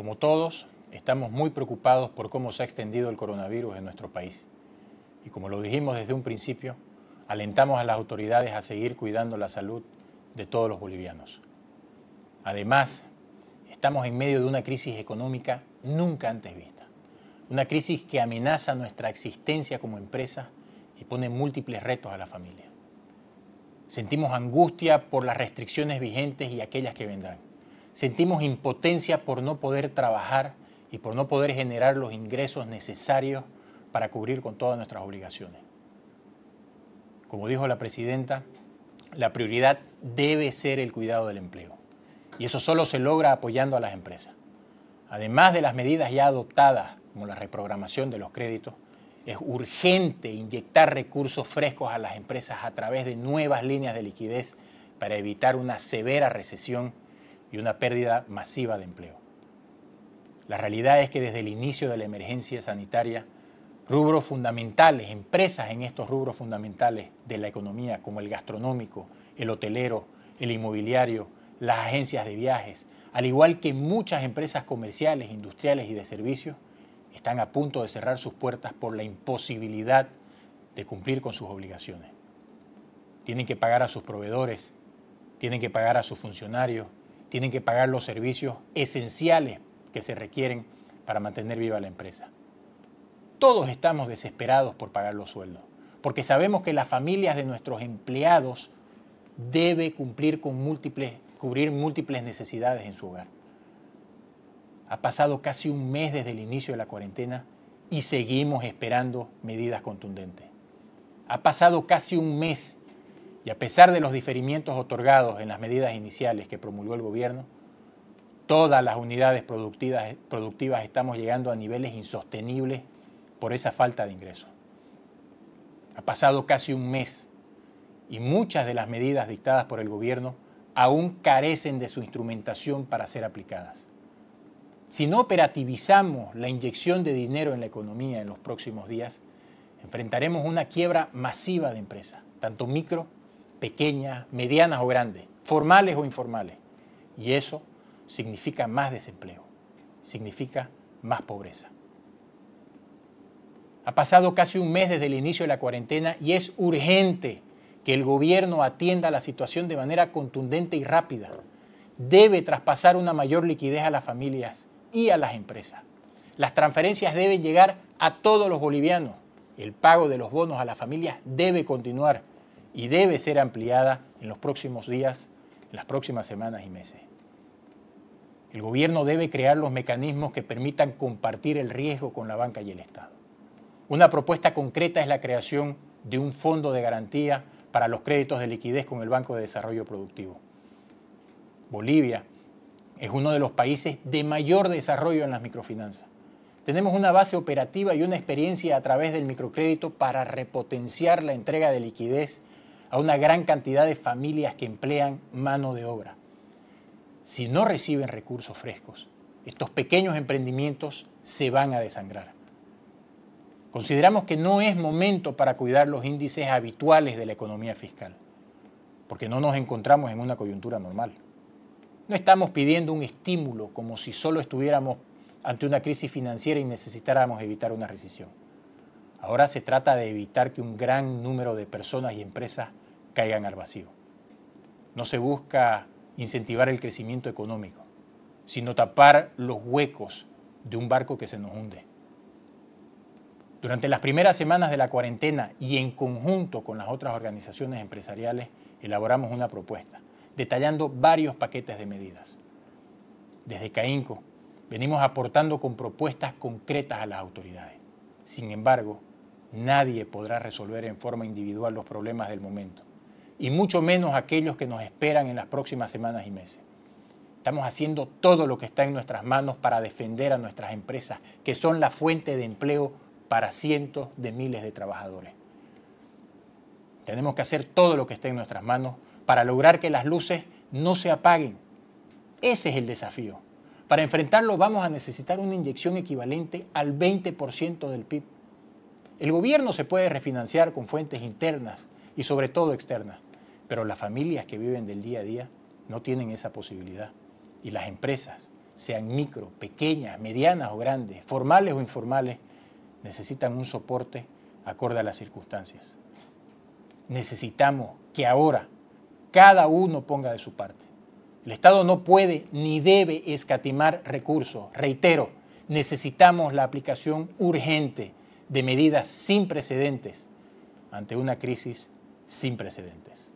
Como todos, estamos muy preocupados por cómo se ha extendido el coronavirus en nuestro país. Y como lo dijimos desde un principio, alentamos a las autoridades a seguir cuidando la salud de todos los bolivianos. Además, estamos en medio de una crisis económica nunca antes vista. Una crisis que amenaza nuestra existencia como empresa y pone múltiples retos a la familia. Sentimos angustia por las restricciones vigentes y aquellas que vendrán Sentimos impotencia por no poder trabajar y por no poder generar los ingresos necesarios para cubrir con todas nuestras obligaciones. Como dijo la presidenta, la prioridad debe ser el cuidado del empleo. Y eso solo se logra apoyando a las empresas. Además de las medidas ya adoptadas, como la reprogramación de los créditos, es urgente inyectar recursos frescos a las empresas a través de nuevas líneas de liquidez para evitar una severa recesión y una pérdida masiva de empleo. La realidad es que desde el inicio de la emergencia sanitaria, rubros fundamentales, empresas en estos rubros fundamentales de la economía, como el gastronómico, el hotelero, el inmobiliario, las agencias de viajes, al igual que muchas empresas comerciales, industriales y de servicios, están a punto de cerrar sus puertas por la imposibilidad de cumplir con sus obligaciones. Tienen que pagar a sus proveedores, tienen que pagar a sus funcionarios, tienen que pagar los servicios esenciales que se requieren para mantener viva la empresa. Todos estamos desesperados por pagar los sueldos, porque sabemos que las familias de nuestros empleados deben cumplir con cubrir múltiples necesidades en su hogar. Ha pasado casi un mes desde el inicio de la cuarentena y seguimos esperando medidas contundentes. Ha pasado casi un mes y a pesar de los diferimientos otorgados en las medidas iniciales que promulgó el gobierno, todas las unidades productivas, estamos llegando a niveles insostenibles por esa falta de ingresos. Ha pasado casi un mes y muchas de las medidas dictadas por el gobierno aún carecen de su instrumentación para ser aplicadas. Si no operativizamos la inyección de dinero en la economía en los próximos días, enfrentaremos una quiebra masiva de empresas, tanto micro pequeñas, medianas o grandes, formales o informales. Y eso significa más desempleo, significa más pobreza. Ha pasado casi un mes desde el inicio de la cuarentena y es urgente que el gobierno atienda la situación de manera contundente y rápida. Debe traspasar una mayor liquidez a las familias y a las empresas. Las transferencias deben llegar a todos los bolivianos. El pago de los bonos a las familias debe continuar y debe ser ampliada en los próximos días, en las próximas semanas y meses. El gobierno debe crear los mecanismos que permitan compartir el riesgo con la banca y el Estado. Una propuesta concreta es la creación de un fondo de garantía para los créditos de liquidez con el Banco de Desarrollo Productivo. Bolivia es uno de los países de mayor desarrollo en las microfinanzas. Tenemos una base operativa y una experiencia a través del microcrédito para repotenciar la entrega de liquidez a una gran cantidad de familias que emplean mano de obra. Si no reciben recursos frescos, estos pequeños emprendimientos se van a desangrar. Consideramos que no es momento para cuidar los índices habituales de la economía fiscal, porque no nos encontramos en una coyuntura normal. No estamos pidiendo un estímulo como si solo estuviéramos ante una crisis financiera y necesitáramos evitar una recesión. Ahora se trata de evitar que un gran número de personas y empresas caigan al vacío. No se busca incentivar el crecimiento económico, sino tapar los huecos de un barco que se nos hunde. Durante las primeras semanas de la cuarentena y en conjunto con las otras organizaciones empresariales, elaboramos una propuesta, detallando varios paquetes de medidas. Desde CAINCO venimos aportando con propuestas concretas a las autoridades. Sin embargo, nadie podrá resolver en forma individual los problemas del momento y mucho menos aquellos que nos esperan en las próximas semanas y meses. Estamos haciendo todo lo que está en nuestras manos para defender a nuestras empresas, que son la fuente de empleo para cientos de miles de trabajadores. Tenemos que hacer todo lo que está en nuestras manos para lograr que las luces no se apaguen. Ese es el desafío. Para enfrentarlo vamos a necesitar una inyección equivalente al 20% del PIB. El gobierno se puede refinanciar con fuentes internas y sobre todo externas. Pero las familias que viven del día a día no tienen esa posibilidad. Y las empresas, sean micro, pequeñas, medianas o grandes, formales o informales, necesitan un soporte acorde a las circunstancias. Necesitamos que ahora cada uno ponga de su parte. El Estado no puede ni debe escatimar recursos. Reitero, necesitamos la aplicación urgente de medidas sin precedentes ante una crisis sin precedentes.